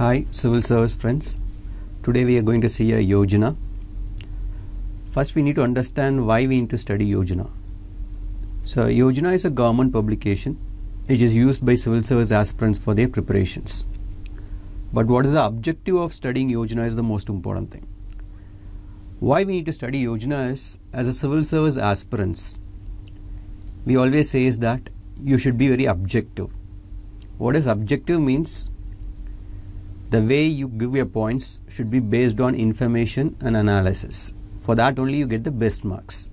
Hi civil service friends. Today we are going to see a yojana. First we need to understand why we need to study yojana. So yojana is a government publication. It is used by civil service aspirants for their preparations. But what is the objective of studying yojana is the most important thing. Why we need to study yojana is as a civil service aspirants we always say is that you should be very objective. What is objective means the way you give your points should be based on information and analysis. For that only you get the best marks.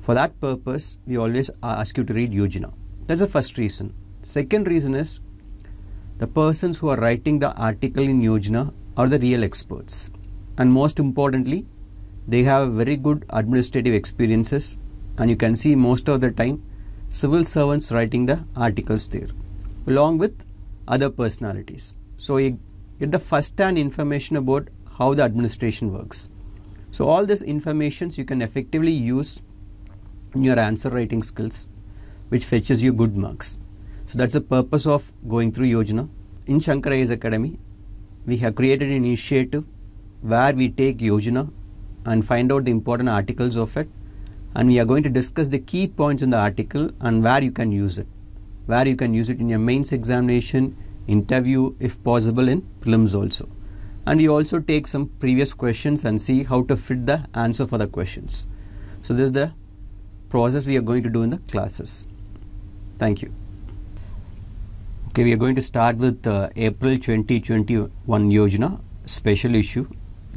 For that purpose, we always ask you to read Eugena. That's the first reason. Second reason is the persons who are writing the article in Eugena are the real experts. And most importantly, they have very good administrative experiences and you can see most of the time civil servants writing the articles there along with other personalities. So get the first-hand information about how the administration works. So all these informations you can effectively use in your answer writing skills which fetches you good marks. So that's the purpose of going through Yojana. In Shankarayas Academy, we have created an initiative where we take Yojana and find out the important articles of it and we are going to discuss the key points in the article and where you can use it. Where you can use it in your mains examination, interview if possible in prelims also and you also take some previous questions and see how to fit the answer for the questions so this is the process we are going to do in the classes thank you okay we are going to start with uh, april 2021 yojana special issue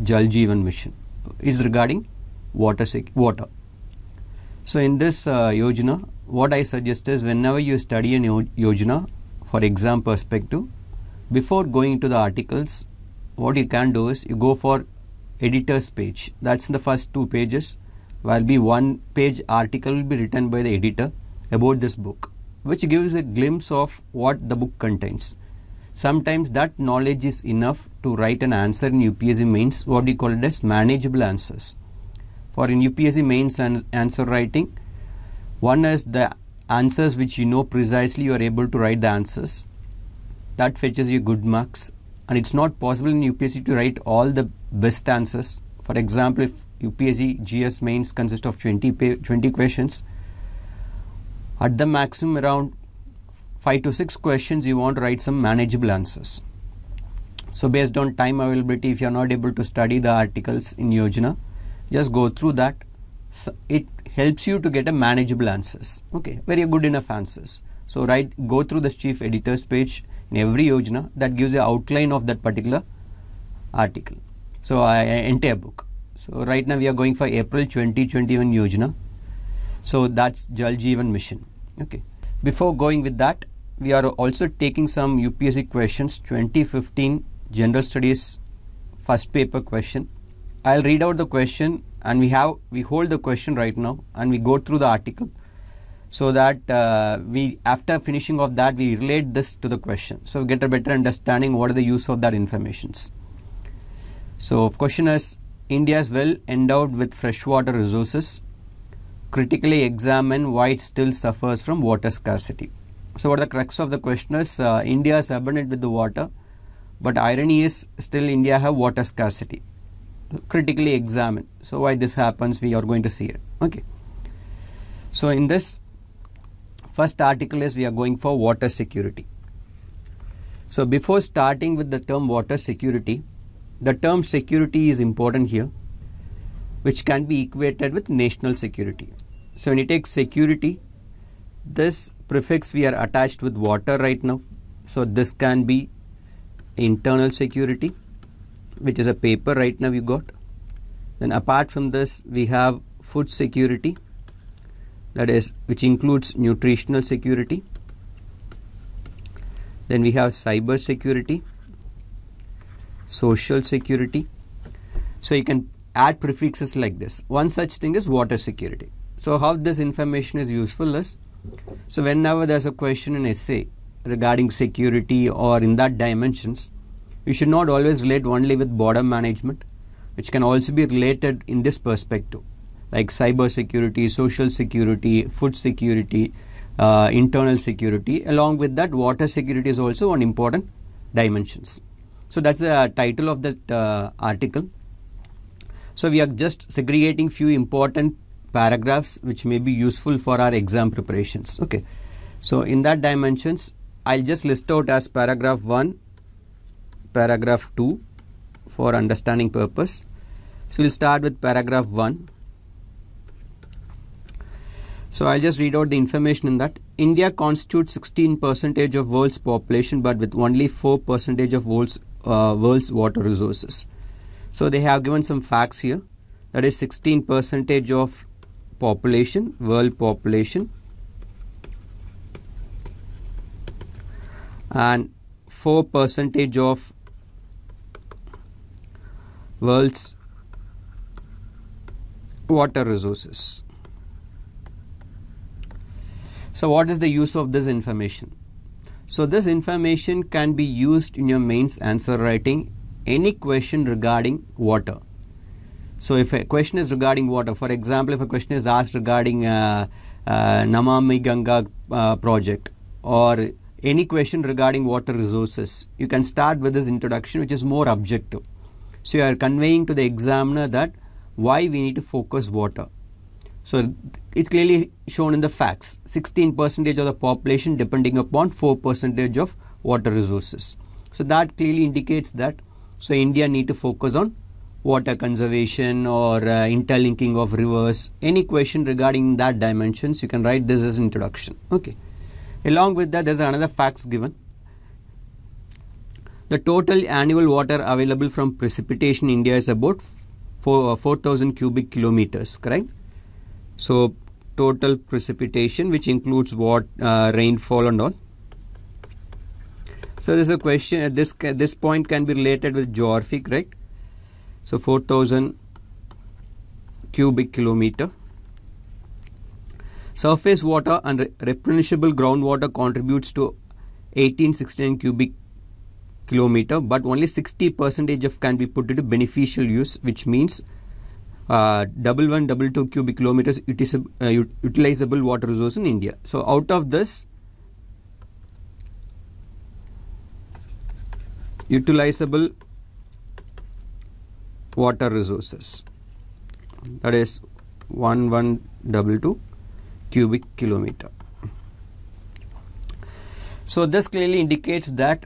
jal jeevan mission is regarding water water so in this uh, yojana what i suggest is whenever you study a yojana for exam perspective before going to the articles what you can do is you go for editor's page that's in the first two pages will be one page article will be written by the editor about this book which gives a glimpse of what the book contains sometimes that knowledge is enough to write an answer in UPSC mains what we call it as manageable answers for in UPSC mains and answer writing one is the answers which you know precisely you are able to write the answers. That fetches you good marks. And it's not possible in UPSC to write all the best answers. For example, if UPSC GS mains consist of 20, 20 questions, at the maximum around 5 to 6 questions you want to write some manageable answers. So based on time availability, if you are not able to study the articles in Yojana, just go through that. So it helps you to get a manageable answers. Okay, very good enough answers. So right, go through the chief editor's page in every yojana that gives a outline of that particular article. So I entire book. So right now we are going for April 2021 yojana. So that's Jal Jeevan mission. Okay. Before going with that, we are also taking some UPSC questions 2015 general studies first paper question. I'll read out the question and we have we hold the question right now and we go through the article so that uh, we after finishing of that we relate this to the question so get a better understanding what are the use of that informations so question is india is well endowed with freshwater resources critically examine why it still suffers from water scarcity so what are the crux of the question is uh, india is abundant with the water but irony is still india have water scarcity critically examine. So why this happens we are going to see it. Okay. So in this first article is we are going for water security. So before starting with the term water security, the term security is important here which can be equated with national security. So when you take security, this prefix we are attached with water right now. So this can be internal security which is a paper right now you got then apart from this we have food security that is which includes nutritional security then we have cyber security social security so you can add prefixes like this one such thing is water security so how this information is useful is so whenever there's a question in essay regarding security or in that dimensions you should not always relate only with border management, which can also be related in this perspective, like cyber security, social security, food security, uh, internal security. Along with that, water security is also one important dimensions. So that's the title of that uh, article. So we are just segregating few important paragraphs which may be useful for our exam preparations. Okay. So in that dimensions, I'll just list out as paragraph 1 paragraph 2 for understanding purpose. So we'll start with paragraph 1. So I'll just read out the information in that. India constitutes 16 percentage of world's population but with only 4 percentage of world's, uh, world's water resources. So they have given some facts here that is 16 percentage of population, world population and 4 percentage of world's water resources. So what is the use of this information? So this information can be used in your mains answer writing any question regarding water. So if a question is regarding water, for example, if a question is asked regarding uh, uh, Namami Ganga uh, project or any question regarding water resources, you can start with this introduction which is more objective. So you are conveying to the examiner that why we need to focus water. So it's clearly shown in the facts, 16 percentage of the population depending upon 4 percentage of water resources. So that clearly indicates that, so India need to focus on water conservation or uh, interlinking of rivers. Any question regarding that dimensions, you can write this as introduction. Okay. Along with that, there's another facts given. The total annual water available from precipitation in India is about 4,000 uh, cubic kilometers, correct? So, total precipitation which includes what uh, rainfall and all. So, this is a question at uh, this, uh, this point can be related with geography, correct? So, 4,000 cubic kilometer. Surface water and re replenishable groundwater contributes to eighteen sixteen cubic kilometer but only 60 percentage of can be put into beneficial use which means uh, double one double two cubic kilometers utis- uh, utilizable water resource in India. So out of this utilizable water resources that is one one double two cubic kilometer. So this clearly indicates that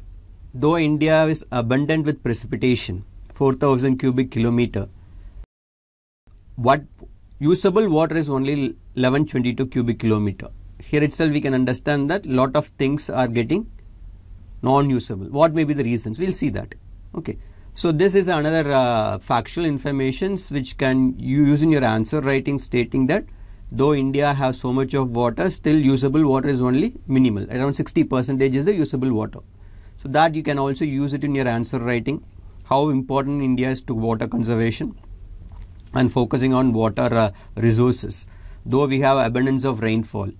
though India is abundant with precipitation, 4000 cubic kilometer, what usable water is only 1122 cubic kilometer. Here itself we can understand that lot of things are getting non-usable. What may be the reasons? We will see that. Okay. So this is another uh, factual informations which can you use in your answer writing stating that though India has so much of water, still usable water is only minimal. Around 60 percentage is the usable water. So that you can also use it in your answer writing. How important India is to water conservation and focusing on water uh, resources. Though we have abundance of rainfall,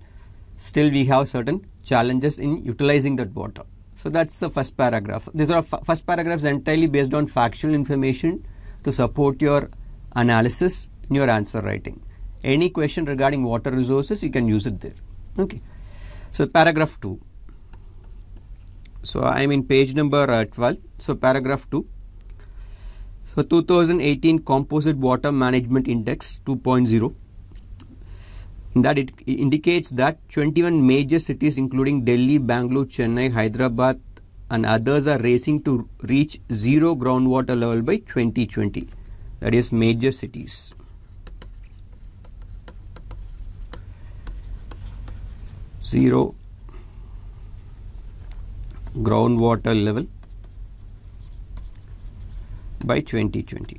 still we have certain challenges in utilizing that water. So that's the first paragraph. These are first paragraphs entirely based on factual information to support your analysis in your answer writing. Any question regarding water resources, you can use it there. Okay. So paragraph 2. So, I am in page number uh, 12. So, paragraph 2. So, 2018 Composite Water Management Index 2.0 that it indicates that 21 major cities including Delhi, Bangalore, Chennai, Hyderabad and others are racing to reach zero groundwater level by 2020 that is major cities. Zero groundwater level by 2020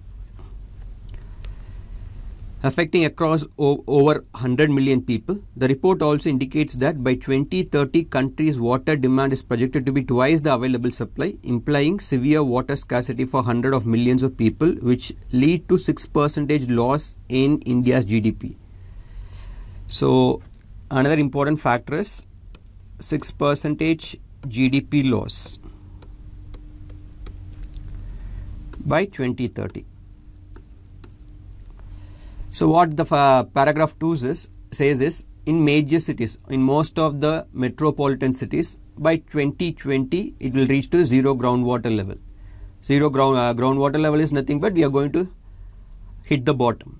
affecting across over 100 million people. The report also indicates that by 2030, countries' water demand is projected to be twice the available supply, implying severe water scarcity for hundreds of millions of people, which lead to 6% loss in India's GDP. So, another important factor is 6% GDP loss by 2030. So what the paragraph 2 says, says is in major cities, in most of the metropolitan cities by 2020 it will reach to zero groundwater level. Zero ground, uh, groundwater level is nothing but we are going to hit the bottom.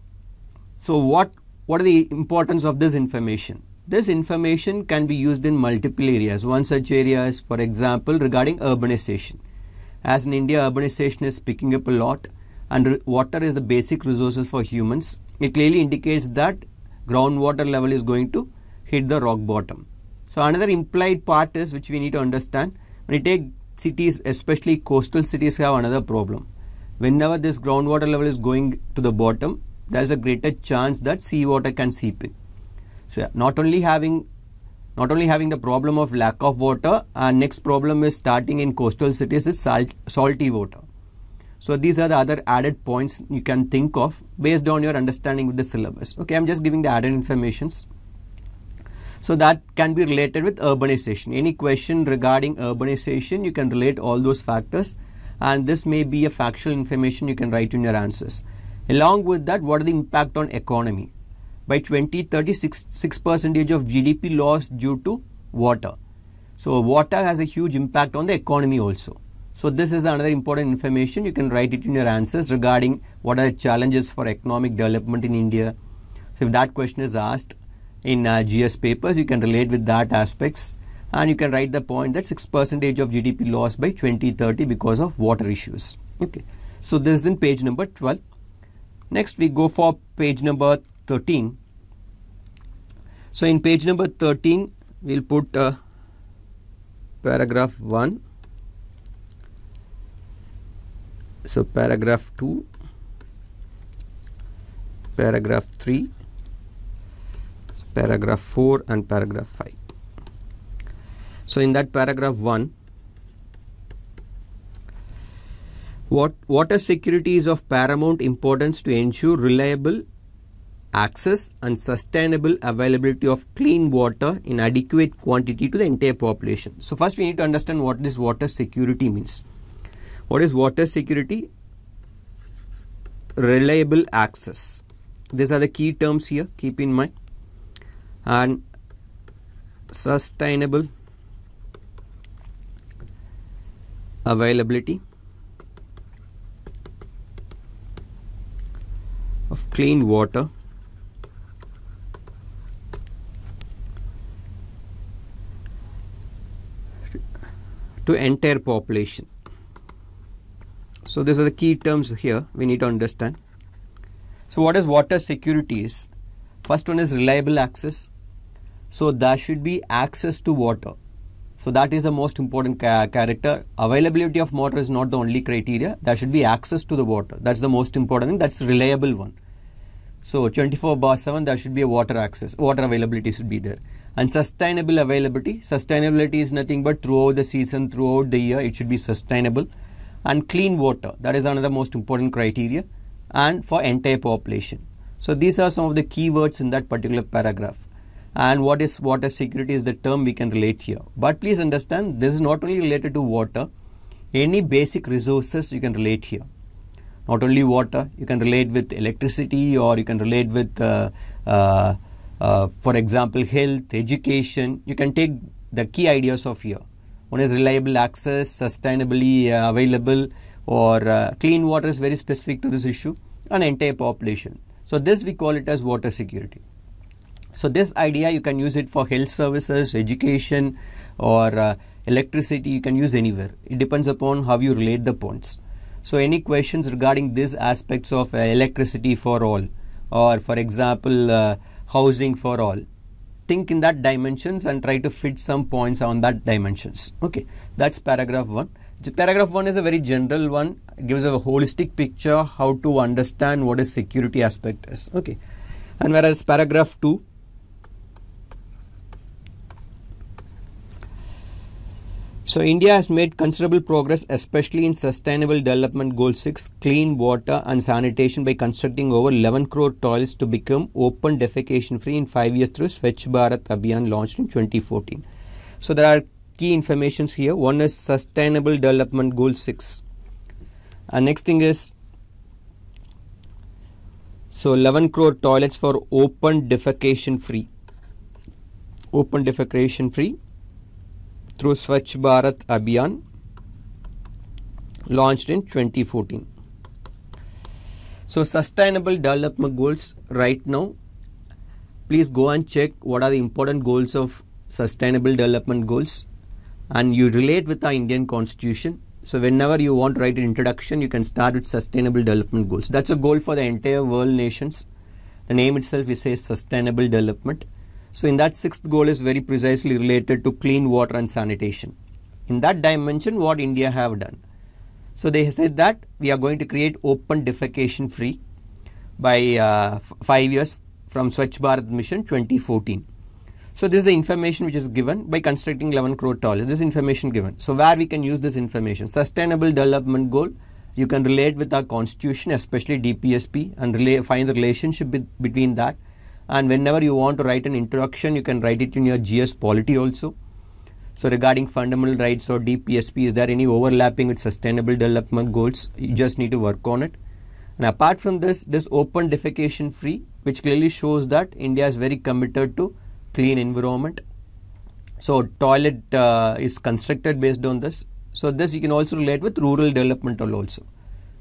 So what, what are the importance of this information? This information can be used in multiple areas. One such area is, for example, regarding urbanization. As in India, urbanization is picking up a lot and water is the basic resources for humans. It clearly indicates that groundwater level is going to hit the rock bottom. So another implied part is which we need to understand. When you take cities, especially coastal cities have another problem. Whenever this groundwater level is going to the bottom, there is a greater chance that seawater can seep in. So not only having not only having the problem of lack of water, our next problem is starting in coastal cities is salt, salty water. So these are the other added points you can think of based on your understanding with the syllabus. Okay, I'm just giving the added informations. So that can be related with urbanization. Any question regarding urbanization, you can relate all those factors and this may be a factual information you can write in your answers. Along with that, what are the impact on economy? by 2036 6 percentage of GDP loss due to water. So water has a huge impact on the economy also. So this is another important information. You can write it in your answers regarding what are the challenges for economic development in India. So if that question is asked in uh, GS papers, you can relate with that aspects and you can write the point that 6 percentage of GDP loss by 2030 because of water issues. Okay. So this is in page number 12. Next we go for page number 13. So in page number 13, we'll put uh, paragraph 1. So paragraph 2, paragraph 3, paragraph 4 and paragraph 5. So in that paragraph 1, what water security is of paramount importance to ensure reliable access and sustainable availability of clean water in adequate quantity to the entire population. So first we need to understand what this water security means. What is water security? Reliable access. These are the key terms here, keep in mind. And sustainable availability of clean water to entire population. So these are the key terms here we need to understand. So what is water security is? First one is reliable access. So there should be access to water. So that is the most important ca character. Availability of water is not the only criteria. There should be access to the water. That's the most important thing. That's reliable one. So 24 bar 7 there should be a water access, water availability should be there. And sustainable availability, sustainability is nothing but throughout the season, throughout the year it should be sustainable. And clean water, that is another most important criteria and for entire population. So these are some of the keywords in that particular paragraph. And what is water security is the term we can relate here. But please understand this is not only related to water, any basic resources you can relate here not only water you can relate with electricity or you can relate with uh, uh, uh, for example health education you can take the key ideas of here one is reliable access sustainably available or uh, clean water is very specific to this issue and entire population. So this we call it as water security. So this idea you can use it for health services, education or uh, electricity you can use anywhere. It depends upon how you relate the points. So any questions regarding these aspects of uh, electricity for all or for example uh, housing for all think in that dimensions and try to fit some points on that dimensions okay that's paragraph 1 paragraph 1 is a very general one it gives a holistic picture how to understand what is security aspect is okay and whereas paragraph 2 So India has made considerable progress especially in sustainable development goal 6 clean water and sanitation by constructing over 11 crore toilets to become open defecation free in 5 years through Swachh Bharat Abhiyan launched in 2014. So there are key informations here. One is sustainable development goal 6. And next thing is so 11 crore toilets for open defecation free. Open defecation free through Swachh Bharat Abhiyan launched in 2014. So sustainable development goals right now, please go and check what are the important goals of sustainable development goals and you relate with the Indian constitution. So whenever you want to write an introduction, you can start with sustainable development goals. That's a goal for the entire world nations. The name itself is a sustainable development. So in that sixth goal is very precisely related to clean water and sanitation. In that dimension, what India have done. So they said that we are going to create open defecation free by uh, five years from Swachh Bharat Mission 2014. So this is the information which is given by constructing 11 crore toilets. This information given. So where we can use this information? Sustainable development goal. You can relate with our constitution, especially DPSP, and find the relationship be between that and whenever you want to write an introduction you can write it in your GS polity also. So regarding fundamental rights or DPSP is there any overlapping with sustainable development goals you just need to work on it. And apart from this this open defecation free which clearly shows that India is very committed to clean environment. So toilet uh, is constructed based on this. So this you can also relate with rural development also.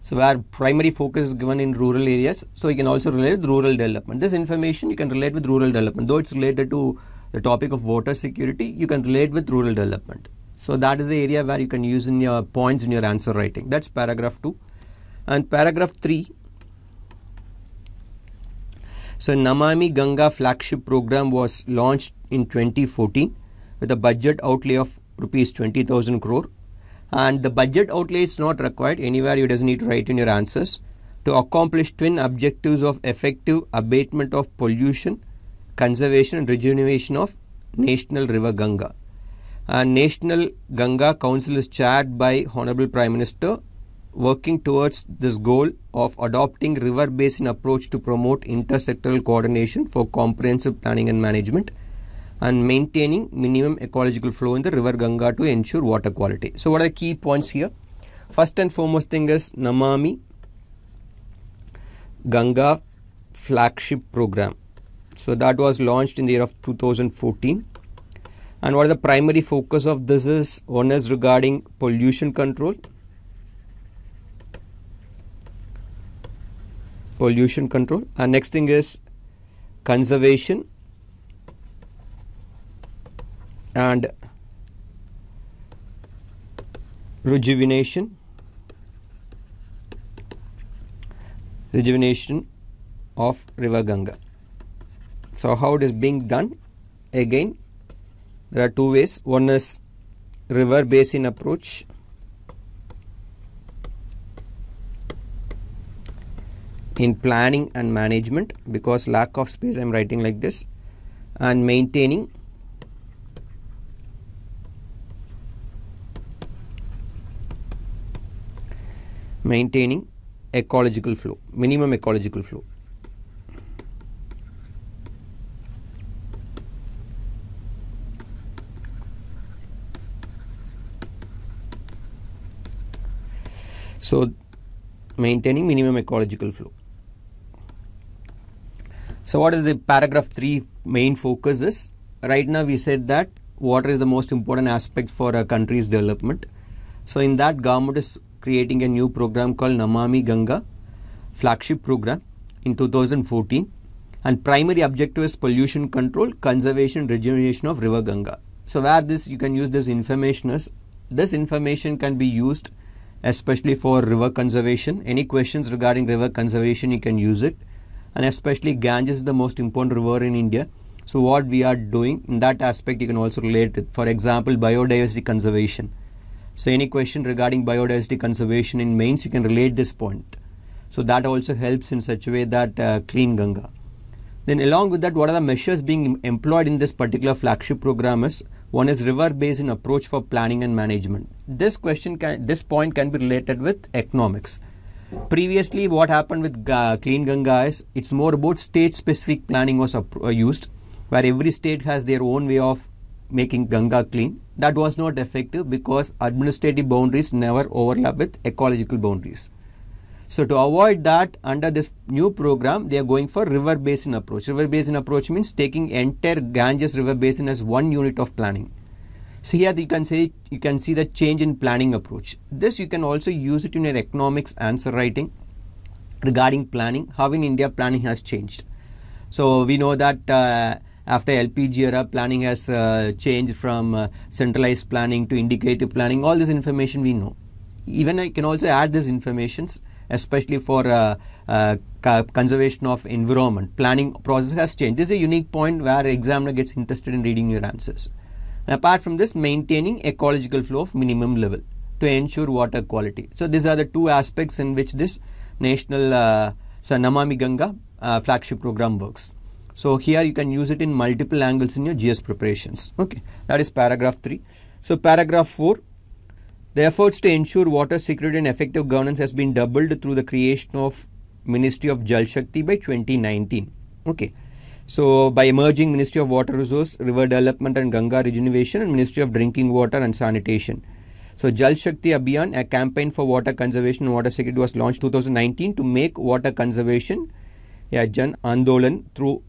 So where primary focus is given in rural areas, so you can also relate with rural development. This information you can relate with rural development, though it's related to the topic of water security, you can relate with rural development. So that is the area where you can use in your points in your answer writing. That's paragraph 2. And paragraph 3, so Namami Ganga flagship program was launched in 2014 with a budget outlay of rupees 20,000 crore and the budget outlay is not required anywhere you doesn't need to write in your answers to accomplish twin objectives of effective abatement of pollution conservation and rejuvenation of national river ganga and national ganga council is chaired by honorable prime minister working towards this goal of adopting river basin approach to promote intersectoral coordination for comprehensive planning and management and maintaining minimum ecological flow in the river Ganga to ensure water quality. So what are the key points here? First and foremost thing is Namami Ganga flagship program. So that was launched in the year of 2014. And what are the primary focus of this is one is regarding pollution control. Pollution control and next thing is conservation and rejuvenation rejuvenation of river Ganga. So how it is being done again there are two ways one is river basin approach in planning and management because lack of space I am writing like this and maintaining maintaining ecological flow, minimum ecological flow. So, maintaining minimum ecological flow. So, what is the paragraph 3 main focus is? Right now, we said that water is the most important aspect for a country's development. So, in that, government is creating a new program called Namami Ganga flagship program in 2014 and primary objective is pollution control, conservation, regeneration of river Ganga. So where this you can use this information this information can be used especially for river conservation. Any questions regarding river conservation you can use it and especially Ganges is the most important river in India. So what we are doing in that aspect you can also relate it. For example biodiversity conservation so any question regarding biodiversity conservation in Mainz, you can relate this point. So that also helps in such a way that uh, clean Ganga. Then along with that, what are the measures being employed in this particular flagship program is one is river basin approach for planning and management. This question can, this point can be related with economics. Previously, what happened with uh, Clean Ganga is it's more about state specific planning was used where every state has their own way of making Ganga clean. That was not effective because administrative boundaries never overlap with ecological boundaries. So to avoid that, under this new program, they are going for river basin approach. River basin approach means taking entire Ganges river basin as one unit of planning. So here you can say you can see the change in planning approach. This you can also use it in your economics answer writing regarding planning. How in India planning has changed. So we know that. Uh, after LPGRA, planning has uh, changed from uh, centralized planning to indicative planning. All this information we know. Even I can also add these informations, especially for uh, uh conservation of environment. Planning process has changed. This is a unique point where examiner gets interested in reading your answers. And apart from this, maintaining ecological flow of minimum level to ensure water quality. So these are the two aspects in which this national uh, so Namami Ganga uh, flagship program works. So here you can use it in multiple angles in your GS preparations. Okay, that is paragraph 3. So paragraph 4, the efforts to ensure water security and effective governance has been doubled through the creation of Ministry of Jal Shakti by 2019. Okay. So by merging Ministry of Water Resource, River Development and Ganga Regeneration and Ministry of Drinking Water and Sanitation. So Jal Shakti Abhiyan, a campaign for water conservation and water security was launched 2019 to make water conservation a Jan Andolan through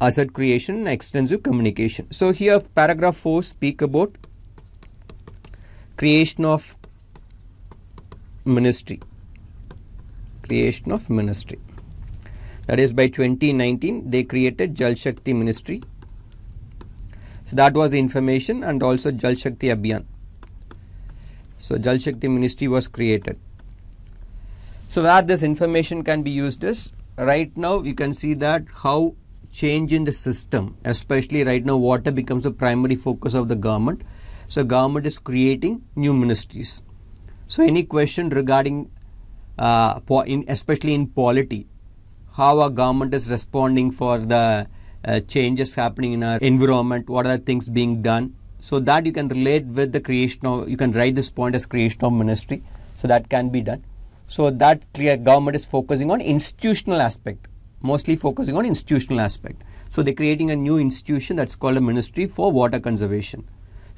asset creation and extensive communication. So here paragraph 4 speak about creation of ministry creation of ministry that is by 2019 they created Jal Shakti ministry so that was the information and also Jal Shakti Abhiyan so Jal Shakti ministry was created so where this information can be used is right now you can see that how change in the system, especially right now water becomes a primary focus of the government. So government is creating new ministries. So any question regarding, uh, in, especially in polity, how our government is responding for the uh, changes happening in our environment, what are the things being done. So that you can relate with the creation of, you can write this point as creation of ministry. So that can be done. So that clear government is focusing on institutional aspect mostly focusing on institutional aspect. So they're creating a new institution that's called a ministry for water conservation.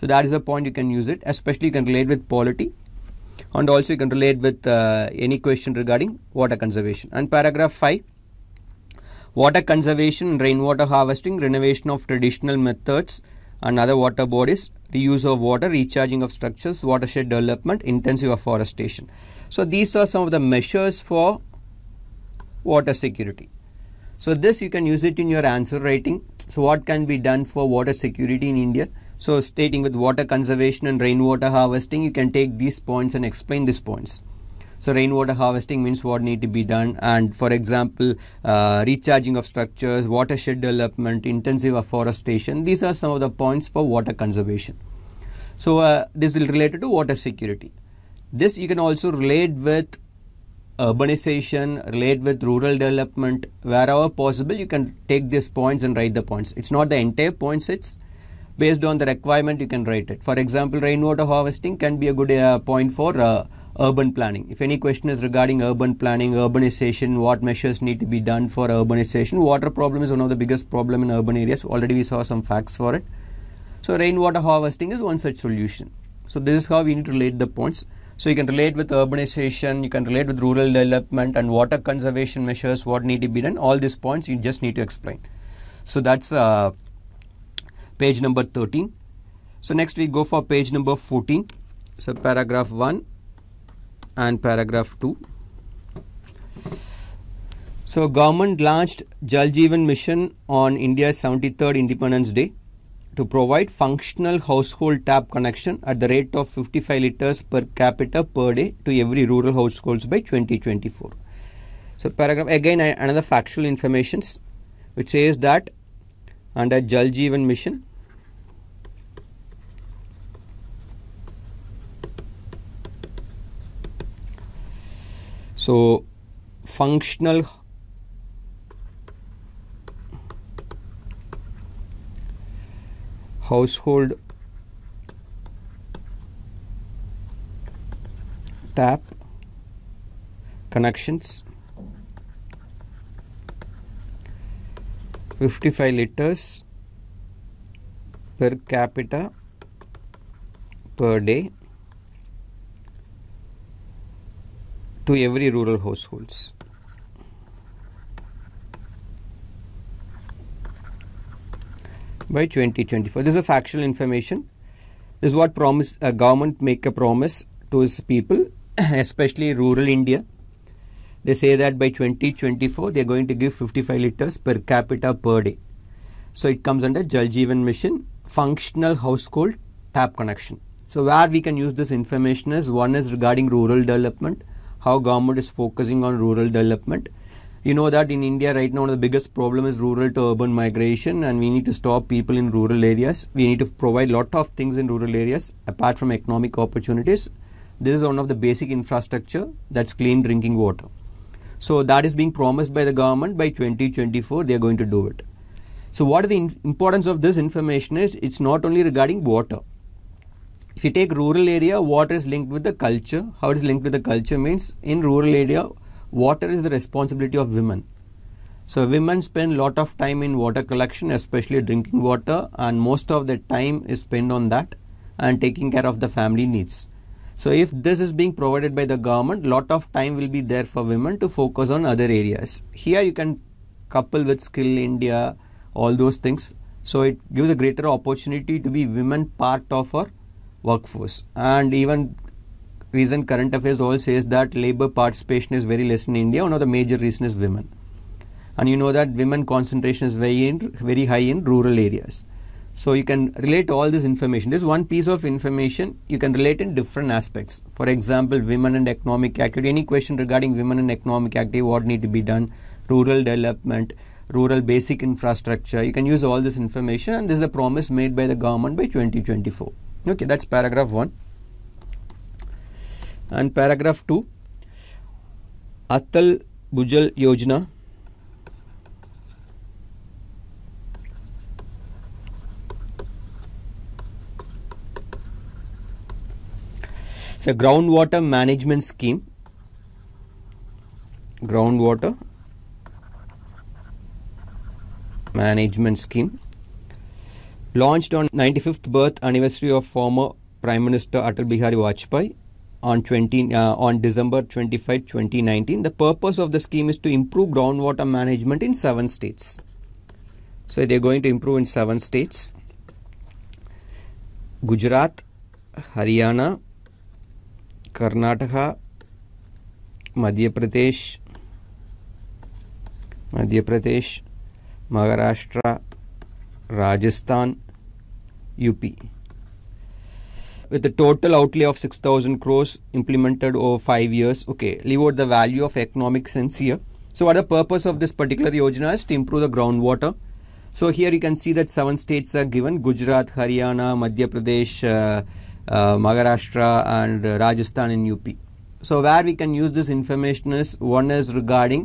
So that is a point you can use it, especially you can relate with polity and also you can relate with uh, any question regarding water conservation. And paragraph 5, water conservation, rainwater harvesting, renovation of traditional methods and other water bodies, reuse of water, recharging of structures, watershed development, intensive afforestation. So these are some of the measures for water security. So this you can use it in your answer writing. So what can be done for water security in India? So stating with water conservation and rainwater harvesting, you can take these points and explain these points. So rainwater harvesting means what need to be done and for example uh, recharging of structures, watershed development, intensive afforestation. These are some of the points for water conservation. So uh, this will related to water security. This you can also relate with urbanization, relate with rural development. Wherever possible, you can take these points and write the points. It's not the entire points, it's based on the requirement you can write it. For example, rainwater harvesting can be a good uh, point for uh, urban planning. If any question is regarding urban planning, urbanization, what measures need to be done for urbanization, water problem is one of the biggest problem in urban areas. Already we saw some facts for it. So rainwater harvesting is one such solution. So this is how we need to relate the points. So you can relate with urbanization, you can relate with rural development and water conservation measures, what need to be done. All these points you just need to explain. So that's uh, page number 13. So next we go for page number 14. So paragraph 1 and paragraph 2. So government launched Jal Jeevan mission on India's 73rd Independence Day to provide functional household tap connection at the rate of 55 liters per capita per day to every rural households by 2024. So paragraph again another factual information, which says that under Jal Jeevan mission so functional household tap connections 55 liters per capita per day to every rural households. by 2024. This is a factual information. This is what promise a uh, government make a promise to his people, especially rural India. They say that by 2024 they are going to give 55 liters per capita per day. So it comes under Jal Jeevan Mission functional household tap connection. So where we can use this information is one is regarding rural development, how government is focusing on rural development you know that in India right now one of the biggest problem is rural to urban migration and we need to stop people in rural areas. We need to provide lot of things in rural areas apart from economic opportunities. This is one of the basic infrastructure that's clean drinking water. So that is being promised by the government by 2024 they are going to do it. So what are the importance of this information is it's not only regarding water. If you take rural area water is linked with the culture. How it is linked with the culture means in rural area water is the responsibility of women. So women spend lot of time in water collection, especially drinking water, and most of the time is spent on that and taking care of the family needs. So if this is being provided by the government, lot of time will be there for women to focus on other areas. Here you can couple with Skill India, all those things. So it gives a greater opportunity to be women part of our workforce. And even reason current affairs all says that labor participation is very less in India. One of the major reason is women. And you know that women concentration is very, in, very high in rural areas. So you can relate all this information. This one piece of information you can relate in different aspects. For example, women and economic activity. Any question regarding women and economic activity, what need to be done, rural development, rural basic infrastructure. You can use all this information and this is the promise made by the government by 2024. Okay, that's paragraph 1 and paragraph 2 atal bujal yojana So groundwater management scheme groundwater management scheme launched on 95th birth anniversary of former prime minister atal bihari vajpayee on 20 uh, on December 25, 2019. The purpose of the scheme is to improve groundwater management in seven states. So they're going to improve in seven states. Gujarat, Haryana, Karnataka, Madhya Pradesh, Madhya Pradesh, Maharashtra, Rajasthan, UP with a total outlay of 6000 crores implemented over 5 years okay leave out the value of economic sense here so what the purpose of this particular yojana is to improve the groundwater so here you can see that seven states are given gujarat haryana madhya pradesh uh, uh, maharashtra and uh, rajasthan in up so where we can use this information is one is regarding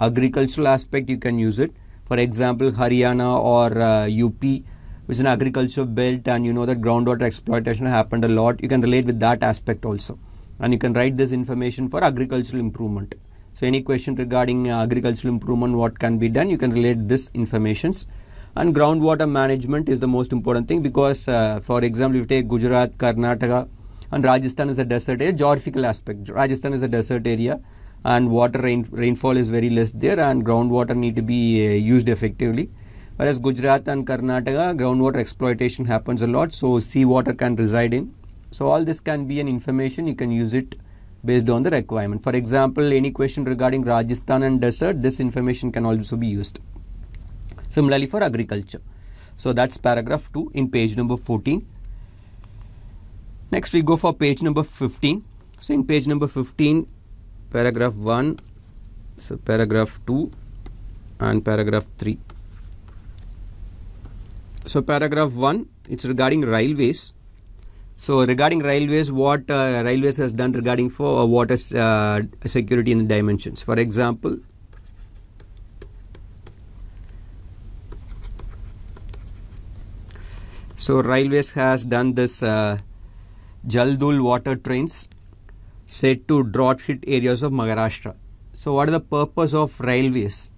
agricultural aspect you can use it for example haryana or up uh, which is an agriculture belt and you know that groundwater exploitation happened a lot you can relate with that aspect also and you can write this information for agricultural improvement so any question regarding uh, agricultural improvement what can be done you can relate this informations and groundwater management is the most important thing because uh, for example if you take Gujarat Karnataka and Rajasthan is a desert area geographical aspect Rajasthan is a desert area and water rain, rainfall is very less there and groundwater need to be uh, used effectively Whereas Gujarat and Karnataka, groundwater exploitation happens a lot, so seawater can reside in. So all this can be an information, you can use it based on the requirement. For example, any question regarding Rajasthan and desert, this information can also be used. Similarly for agriculture. So that's paragraph 2 in page number 14. Next we go for page number 15. So in page number 15, paragraph 1, so paragraph 2 and paragraph 3. So paragraph 1, it's regarding railways. So regarding railways, what uh, railways has done regarding for uh, water uh, security in the dimensions. For example, so railways has done this uh, Jaldul water trains said to drought hit areas of Maharashtra. So what are the purpose of railways?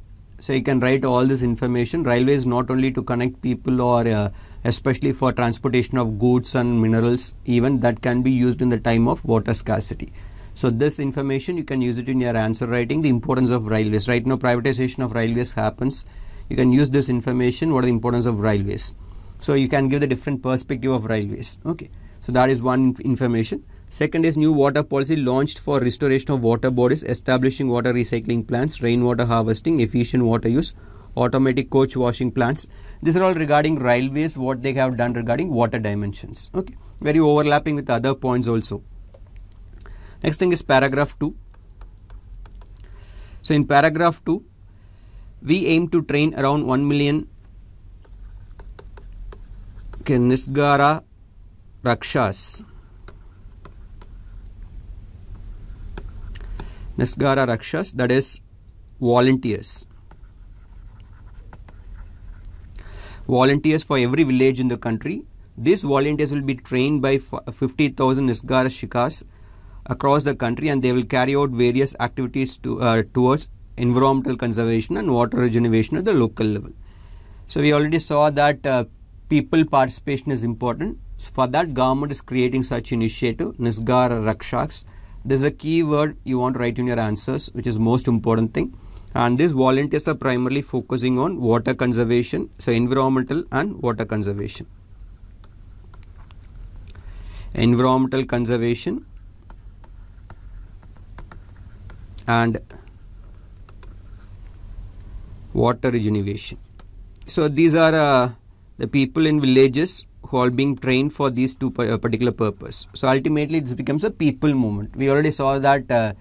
So you can write all this information. Railways not only to connect people or uh, especially for transportation of goods and minerals even that can be used in the time of water scarcity. So this information you can use it in your answer writing the importance of railways. Right now privatization of railways happens. You can use this information what are the importance of railways. So you can give the different perspective of railways. Okay. So that is one information. Second is new water policy launched for restoration of water bodies, establishing water recycling plants, rainwater harvesting, efficient water use, automatic coach washing plants. These are all regarding railways, what they have done regarding water dimensions. Okay, very overlapping with other points also. Next thing is paragraph 2. So in paragraph 2, we aim to train around 1 million okay, Rakshas Nisgara Rakshas that is volunteers. Volunteers for every village in the country. These volunteers will be trained by 50,000 Nisgara Shikas across the country and they will carry out various activities to, uh, towards environmental conservation and water regeneration at the local level. So we already saw that uh, people participation is important. So for that government is creating such initiative Nisgara Rakshas, there's a keyword you want to write in your answers which is most important thing and these volunteers are primarily focusing on water conservation so environmental and water conservation environmental conservation and water regeneration so these are uh, the people in villages who are being trained for these two uh, particular purpose. So ultimately, this becomes a people movement. We already saw that uh,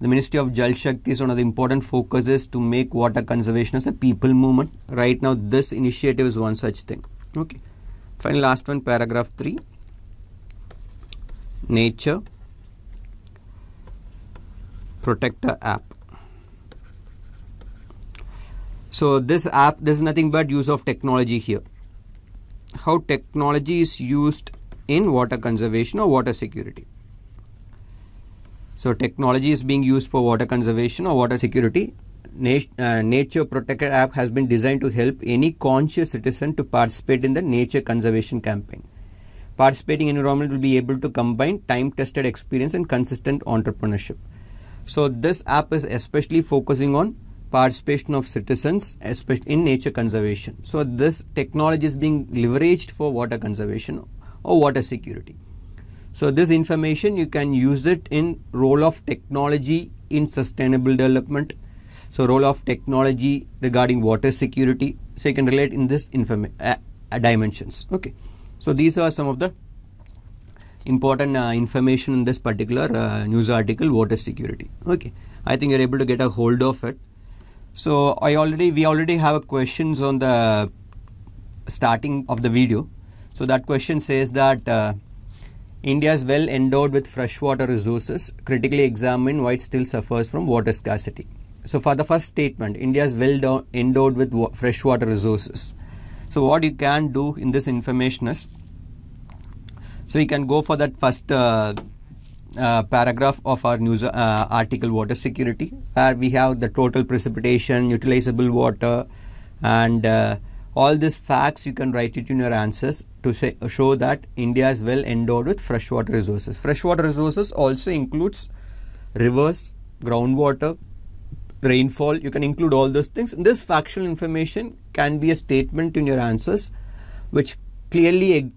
the Ministry of Jal Shakti is one of the important focuses to make water conservation as a people movement. Right now, this initiative is one such thing. Okay. Finally, last one, paragraph three. Nature Protector app. So this app, there's nothing but use of technology here how technology is used in water conservation or water security. So technology is being used for water conservation or water security. uh, nature Protector app has been designed to help any conscious citizen to participate in the nature conservation campaign. Participating environment will be able to combine time-tested experience and consistent entrepreneurship. So this app is especially focusing on participation of citizens especially in nature conservation so this technology is being leveraged for water conservation or water security so this information you can use it in role of technology in sustainable development so role of technology regarding water security so you can relate in this informa- uh, uh dimensions okay so these are some of the important uh, information in this particular uh, news article water security okay i think you're able to get a hold of it so I already we already have questions on the starting of the video. So that question says that uh, India is well endowed with freshwater resources. Critically examine why it still suffers from water scarcity. So for the first statement, India is well endowed with freshwater resources. So what you can do in this information is, so you can go for that first uh, uh, paragraph of our news uh, article water security where we have the total precipitation utilizable water and uh, all these facts you can write it in your answers to sh show that India is well endowed with freshwater resources. Freshwater resources also includes rivers, groundwater, rainfall. You can include all those things. And this factual information can be a statement in your answers which clearly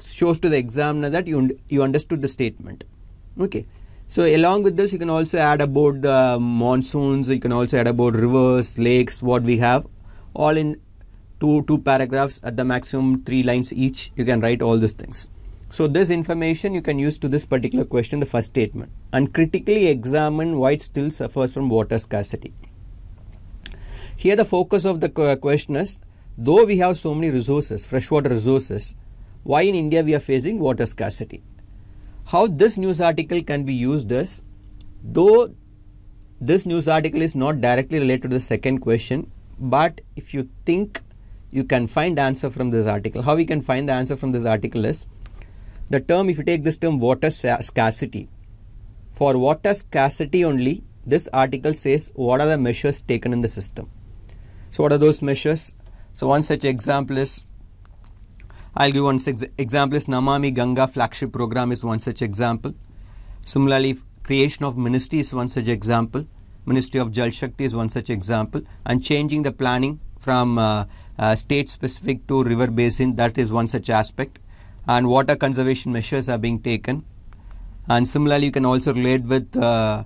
shows to the examiner that you, you understood the statement okay so along with this you can also add about the monsoons you can also add about rivers lakes what we have all in two two paragraphs at the maximum three lines each you can write all these things so this information you can use to this particular question the first statement and critically examine why it still suffers from water scarcity here the focus of the question is though we have so many resources freshwater resources why in india we are facing water scarcity how this news article can be used is though this news article is not directly related to the second question but if you think you can find answer from this article how we can find the answer from this article is the term if you take this term water scarcity for water scarcity only this article says what are the measures taken in the system so what are those measures so one such example is I'll give one ex example is Namami Ganga flagship program is one such example. Similarly, creation of ministry is one such example. Ministry of Jal Shakti is one such example. And changing the planning from uh, uh, state specific to river basin, that is one such aspect. And water conservation measures are being taken. And similarly, you can also relate with uh,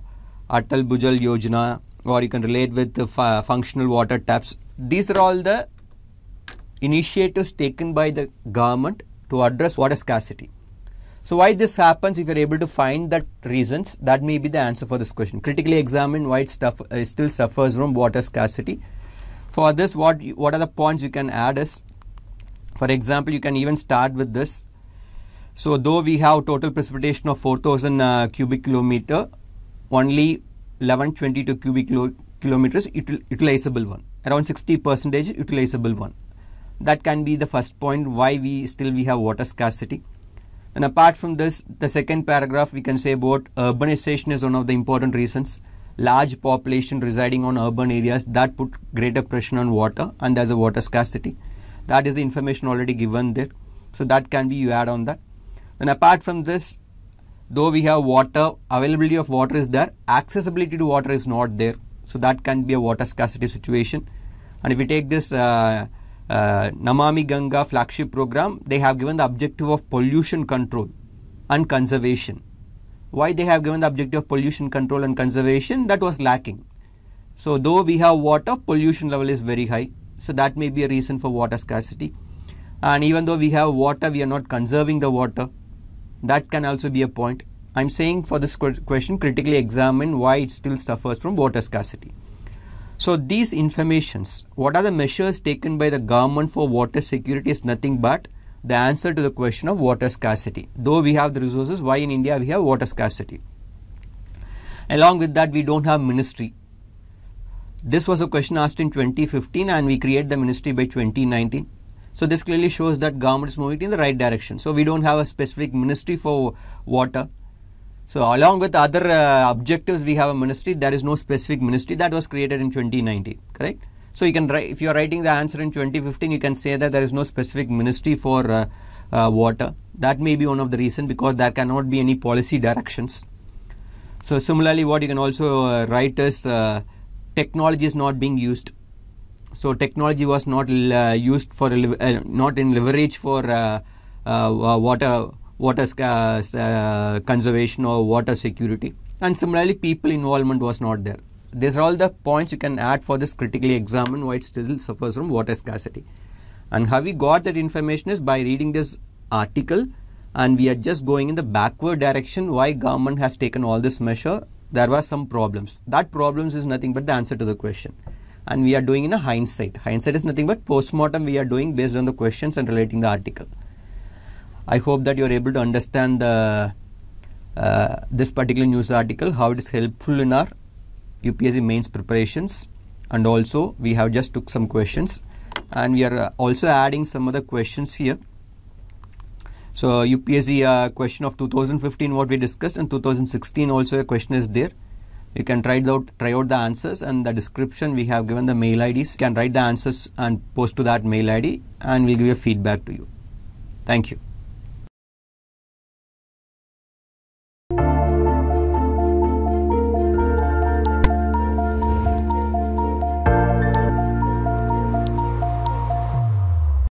Atal Bujal Yojana or you can relate with the functional water taps. These are all the initiatives taken by the government to address water scarcity. So why this happens, if you're able to find that reasons, that may be the answer for this question. Critically examine why it stuff, uh, still suffers from water scarcity. For this, what, what are the points you can add is, for example, you can even start with this. So though we have total precipitation of 4000 uh, cubic kilometer, only 1122 cubic kilometers utilizable one, around 60 percentage utilizable one that can be the first point why we still we have water scarcity and apart from this the second paragraph we can say about urbanization is one of the important reasons large population residing on urban areas that put greater pressure on water and there's a water scarcity that is the information already given there so that can be you add on that And apart from this though we have water availability of water is there accessibility to water is not there so that can be a water scarcity situation and if we take this uh, uh, Namami Ganga flagship program, they have given the objective of pollution control and conservation. Why they have given the objective of pollution control and conservation? That was lacking. So though we have water, pollution level is very high. So that may be a reason for water scarcity. And even though we have water, we are not conserving the water. That can also be a point. I'm saying for this question, critically examine why it still suffers from water scarcity. So these informations, what are the measures taken by the government for water security is nothing but the answer to the question of water scarcity. Though we have the resources, why in India we have water scarcity? Along with that, we don't have ministry. This was a question asked in 2015 and we create the ministry by 2019. So this clearly shows that government is moving in the right direction. So we don't have a specific ministry for water. So along with other uh, objectives, we have a ministry. There is no specific ministry that was created in 2019, correct? So you can write, if you are writing the answer in 2015, you can say that there is no specific ministry for uh, uh, water. That may be one of the reason because there cannot be any policy directions. So similarly, what you can also uh, write is uh, technology is not being used. So technology was not uh, used for not in leverage for water water uh, uh, conservation or water security. And similarly, people involvement was not there. These are all the points you can add for this critically examine why it still suffers from water scarcity. And how we got that information is by reading this article and we are just going in the backward direction why government has taken all this measure. There were some problems. That problems is nothing but the answer to the question and we are doing in a hindsight. Hindsight is nothing but postmortem we are doing based on the questions and relating the article. I hope that you are able to understand the uh, this particular news article, how it is helpful in our UPSC mains preparations and also we have just took some questions and we are uh, also adding some other questions here. So UPSC uh, question of 2015 what we discussed and 2016 also a question is there. You can try out try out the answers and the description we have given the mail IDs. You can write the answers and post to that mail ID and we'll give a feedback to you. Thank you.